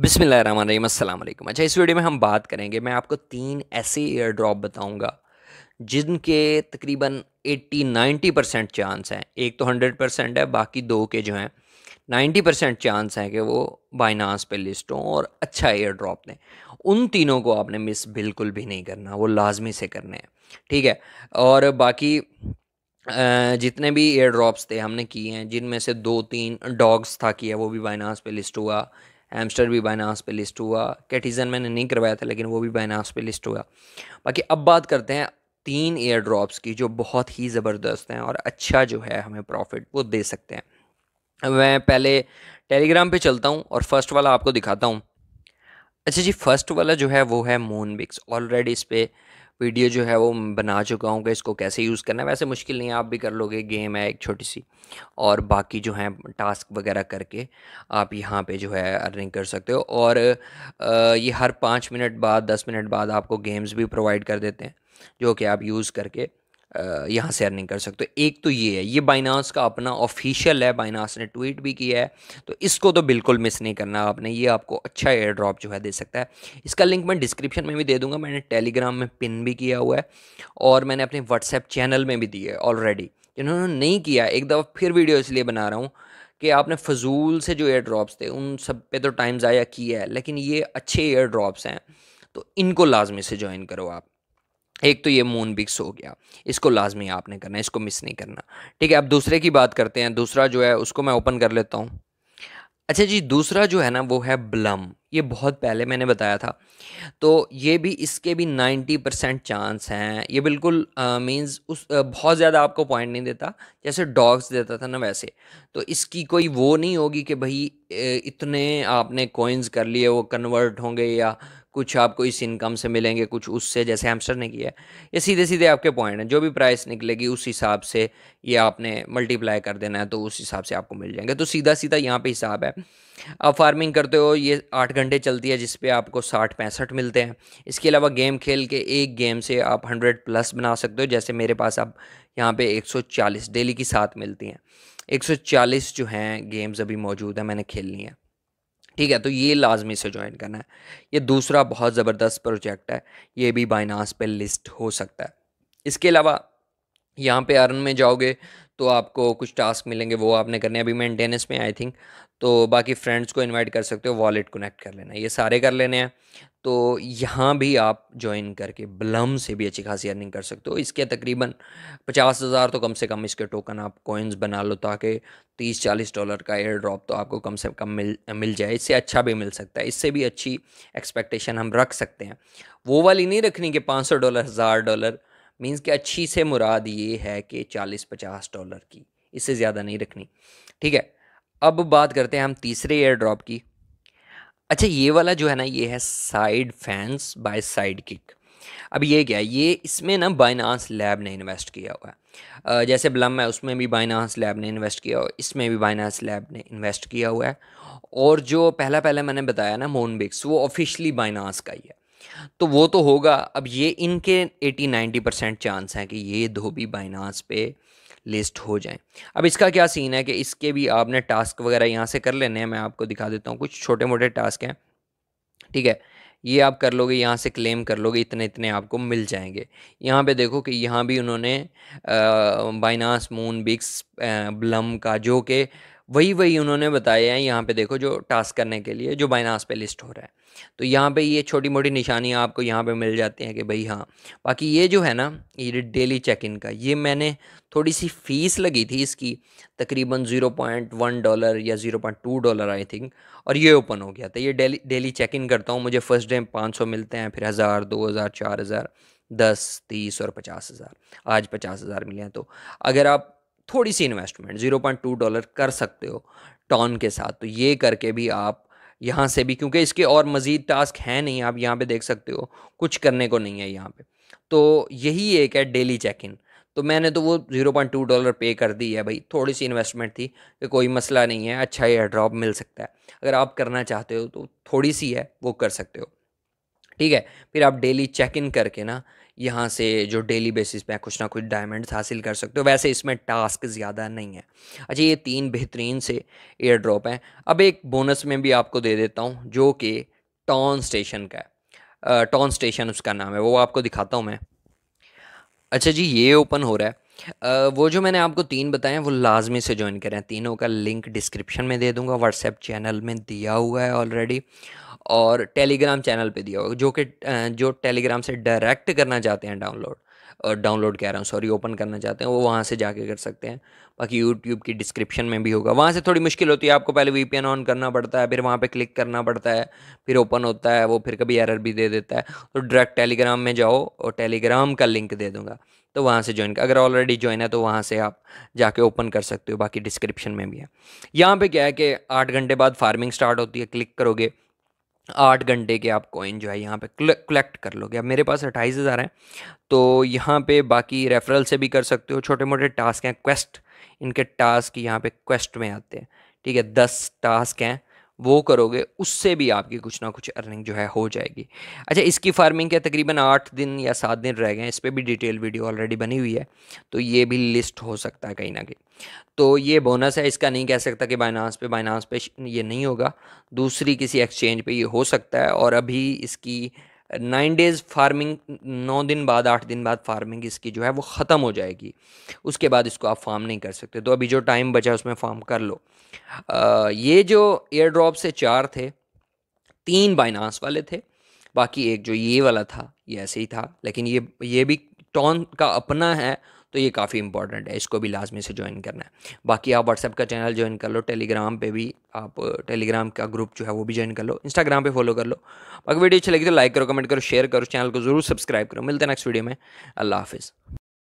बिसमिल्ल रहीम अच्छा इस वीडियो में हम बात करेंगे मैं आपको तीन ऐसे एयर ड्रॉप बताऊंगा जिनके तकरीबन 80-90 परसेंट चांस हैं एक तो 100 परसेंट है बाकी दो के जो हैं 90 परसेंट चांस हैं कि वो बाइनास पे लिस्ट हों और अच्छा एयर ड्रॉप दें उन तीनों को आपने मिस बिल्कुल भी नहीं करना वो लाजमी से करने हैं ठीक है और बाकी जितने भी एयर ड्रॉप्स थे हमने किए हैं जिनमें से दो तीन डॉग्स था किया वो भी बाइनास पे लिस्ट हुआ एमस्टर भी बाइनास पे लिस्ट हुआ कैटिजन मैंने नहीं करवाया था लेकिन वो भी बाइनास पे लिस्ट हुआ बाकी अब बात करते हैं तीन एयर ड्रॉप्स की जो बहुत ही ज़बरदस्त हैं और अच्छा जो है हमें प्रॉफिट वो दे सकते हैं मैं पहले टेलीग्राम पे चलता हूँ और फर्स्ट वाला आपको दिखाता हूँ अच्छा जी फर्स्ट वाला जो है वो है बिक्स ऑलरेडी इस पर वीडियो जो है वो बना चुका हूँ कि इसको कैसे यूज़ करना है वैसे मुश्किल नहीं है आप भी कर लोगे गेम है एक छोटी सी और बाकी जो है टास्क वगैरह करके आप यहाँ पे जो है अर्निंग कर सकते हो और ये हर पाँच मिनट बाद दस मिनट बाद आपको गेम्स भी प्रोवाइड कर देते हैं जो कि आप यूज़ करके यहाँ से अर्निंग कर सकते हो एक तो ये है ये बाइनास का अपना ऑफिशियल है बाइनास ने ट्वीट भी किया है तो इसको तो बिल्कुल मिस नहीं करना आपने ये आपको अच्छा एयर ड्रॉप जो है दे सकता है इसका लिंक मैं डिस्क्रिप्शन में भी दे दूंगा मैंने टेलीग्राम में पिन भी किया हुआ है और मैंने अपने व्हाट्सएप चैनल में भी दिए ऑलरेडी जिन्होंने नहीं किया एक दफ़ा फिर वीडियो इसलिए बना रहा हूँ कि आपने फजूल से जो एयर ड्रॉप्स थे उन सब पे तो टाइम ज़ाया किया है लेकिन ये अच्छे एयर ड्रॉप्स हैं तो इनको लाजमी से ज्वाइन करो आप एक तो ये मून बिक्स हो गया इसको लाजमी आपने करना है इसको मिस नहीं करना ठीक है अब दूसरे की बात करते हैं दूसरा जो है उसको मैं ओपन कर लेता हूँ अच्छा जी दूसरा जो है ना वो है ब्लम ये बहुत पहले मैंने बताया था तो ये भी इसके भी 90 परसेंट चांस हैं ये बिल्कुल मींस उस आ, बहुत ज़्यादा आपको पॉइंट नहीं देता जैसे डॉग्स देता था ना वैसे तो इसकी कोई वो नहीं होगी कि भाई इतने आपने कोइंस कर लिए वो कन्वर्ट होंगे या कुछ आपको इस इनकम से मिलेंगे कुछ उससे जैसे हमस्टर ने किया ये सीधे सीधे आपके पॉइंट हैं जो भी प्राइस निकलेगी उस हिसाब से ये आपने मल्टीप्लाई कर देना है तो उस हिसाब से आपको मिल जाएंगे तो सीधा सीधा यहाँ पे हिसाब है आप फार्मिंग करते हो ये आठ घंटे चलती है जिसपे आपको साठ पैंसठ मिलते हैं इसके अलावा गेम खेल के एक गेम से आप हंड्रेड प्लस बना सकते हो जैसे मेरे पास आप यहाँ पर एक सौ चालीस डेली की सात मिलती हैं एक सौ चालीस जो हैं गेम्स अभी मौजूद हैं मैंने खेलनी है ठीक है तो ये लाजमी से ज्वाइन करना है ये दूसरा बहुत ज़बरदस्त प्रोजेक्ट है ये भी बाइनास पे लिस्ट हो सकता है इसके अलावा यहाँ पे अर्न में जाओगे तो आपको कुछ टास्क मिलेंगे वो आपने करने अभी मेंटेनेंस में आई थिंक तो बाकी फ्रेंड्स को इनवाइट कर सकते हो वॉलेट कनेक्ट कर लेना ये सारे कर लेने हैं तो यहाँ भी आप ज्वाइन करके ब्लम से भी अच्छी खासी अर्निंग कर सकते हो इसके तकरीबन पचास हज़ार तो कम से कम इसके टोकन आप कोइंस बना लो ताकि तीस चालीस डॉलर का एयर ड्रॉप तो आपको कम से कम मिल मिल जाए इससे अच्छा भी मिल सकता है इससे भी अच्छी एक्सपेक्टेशन हम रख सकते हैं वो वाली नहीं रखनी कि पाँच सौ डॉलर हज़ार डॉलर मींस कि अच्छी से मुराद ये है कि चालीस पचास डॉलर की इससे ज़्यादा नहीं रखनी ठीक है अब बात करते हैं हम तीसरे एयर ड्रॉप की अच्छा ये वाला जो है ना ये है side fans by side kick अब ये क्या है ये इसमें ना बाइनांस लैब ने इन्वेस्ट किया हुआ है जैसे ब्लम है उसमें भी बाइनांस लैब ने इन्वेस्ट किया हुआ इसमें भी बाइनांस लैब ने इन्वेस्ट किया हुआ है और जो पहला पहले मैंने बताया ना मोनबिक्स वो ऑफिशली बाइनांस का ही है तो वो तो होगा अब ये इनके 80 90 परसेंट चांस हैं कि ये धोबी बाइनास पे लिस्ट हो जाएं अब इसका क्या सीन है कि इसके भी आपने टास्क वगैरह यहाँ से कर लेने हैं मैं आपको दिखा देता हूँ कुछ छोटे मोटे टास्क हैं ठीक है ये आप कर लोगे यहाँ से क्लेम कर लोगे इतने इतने आपको मिल जाएंगे यहाँ पे देखो कि यहाँ भी उन्होंने बाइनास मून बिक्स ब्लम का जो कि वही वही उन्होंने बताए हैं यहाँ पे देखो जो टास्क करने के लिए जो बाइनास पे लिस्ट हो रहा है तो यहाँ पे ये छोटी मोटी निशानियाँ आपको यहाँ पे मिल जाती हैं कि भाई हाँ बाकी ये जो है ना ये डेली चेक इन का ये मैंने थोड़ी सी फ़ीस लगी थी इसकी तकरीबन ज़ीरो पॉइंट वन डॉलर या zero point two dollar I think और ये ओपन हो गया था ये डेली डेली चेक इन करता हूँ मुझे फ़र्स्ट डे पाँच सौ मिलते हैं फिर हज़ार दो हज़ार चार हज़ार दस तीस और पचास हज़ार आज पचास हज़ार मिले हैं तो अगर आप थोड़ी सी investment zero point two dollar कर सकते हो टॉन के साथ तो ये करके भी आप यहाँ से भी क्योंकि इसके और मज़ीद टास्क हैं नहीं आप यहाँ पे देख सकते हो कुछ करने को नहीं है यहाँ पे तो यही एक है डेली चेक इन तो मैंने तो वो ज़ीरो पॉइंट टू डॉलर पे कर दी है भाई थोड़ी सी इन्वेस्टमेंट थी कि कोई मसला नहीं है अच्छा एयर ड्रॉप मिल सकता है अगर आप करना चाहते हो तो थोड़ी सी है वो कर सकते हो ठीक है फिर आप डेली चेक इन करके ना यहाँ से जो डेली बेसिस पे कुछ ना कुछ डायमंड्स हासिल कर सकते हो वैसे इसमें टास्क ज़्यादा नहीं है अच्छा ये तीन बेहतरीन से एयर ड्रॉप हैं अब एक बोनस में भी आपको दे देता हूँ जो कि टॉन स्टेशन का है टॉन स्टेशन उसका नाम है वो आपको दिखाता हूँ मैं अच्छा जी ये ओपन हो रहा है वो जो मैंने आपको तीन बताए वो लाजमी से ज्वाइन करें तीनों का लिंक डिस्क्रिप्शन में दे दूंगा व्हाट्सएप चैनल में दिया हुआ है ऑलरेडी और टेलीग्राम चैनल पे दिया हुआ जो कि जो टेलीग्राम से डायरेक्ट करना चाहते हैं डाउनलोड डाउनलोड कह रहा हूँ सॉरी ओपन करना चाहते हैं वो वहाँ से जाके कर सकते हैं बाकी यूट्यूब की डिस्क्रिप्शन में भी होगा वहाँ से थोड़ी मुश्किल होती है आपको पहले वी ऑन करना पड़ता है फिर वहाँ पर क्लिक करना पड़ता है फिर ओपन होता है वो फिर कभी एरर भी दे देता है तो डायरेक्ट टेलीग्राम में जाओ और टेलीग्राम का लिंक दे दूँगा तो वहाँ से ज्वाइन अगर ऑलरेडी ज्वाइन है तो वहाँ से आप जाके ओपन कर सकते हो बाकी डिस्क्रिप्शन में भी है यहाँ पे क्या है कि आठ घंटे बाद फार्मिंग स्टार्ट होती है क्लिक करोगे आठ घंटे के आप कॉइन जो है यहाँ पे कलेक्ट कर लोगे अब मेरे पास अट्ठाईस हज़ार हैं तो यहाँ पे बाकी रेफरल से भी कर सकते हो छोटे मोटे टास्क हैं क्वेस्ट इनके टास्क यहाँ पे क्वेस्ट में आते हैं ठीक है दस टास्क हैं वो करोगे उससे भी आपकी कुछ ना कुछ अर्निंग जो है हो जाएगी अच्छा इसकी फार्मिंग के तकरीबन आठ दिन या सात दिन रह गए इस पर भी डिटेल वीडियो ऑलरेडी बनी हुई है तो ये भी लिस्ट हो सकता है कहीं ना कहीं तो ये बोनस है इसका नहीं कह सकता कि बाइनांस पे बाइनांस पे ये नहीं होगा दूसरी किसी एक्सचेंज पर ये हो सकता है और अभी इसकी नाइन डेज़ फार्मिंग नौ दिन बाद आठ दिन बाद फार्मिंग इसकी जो है वो ख़त्म हो जाएगी उसके बाद इसको आप फार्म नहीं कर सकते तो अभी जो टाइम बचा उसमें फार्म कर लो आ, ये जो एयर ड्रॉप से चार थे तीन बाइनास वाले थे बाकी एक जो ये वाला था ये ऐसे ही था लेकिन ये ये भी टॉन का अपना है तो ये काफ़ी इंपॉर्टेंट है इसको भी लाजमी से ज्वाइन करना है बाकी आप व्हाट्सएप का चैनल ज्वाइन कर लो टेलीग्राम पे भी आप टेलीग्राम का ग्रुप जो है वो भी ज्वाइन कर लो इंस्टाग्राम पे फॉलो कर लो बाकी वीडियो अच्छी लगी तो लाइक करो कमेंट करो शेयर करो चैनल को जरूर सब्सक्राइब करो मिलते हैं नेक्स्ट वीडियो में अल्लाह हाफिज़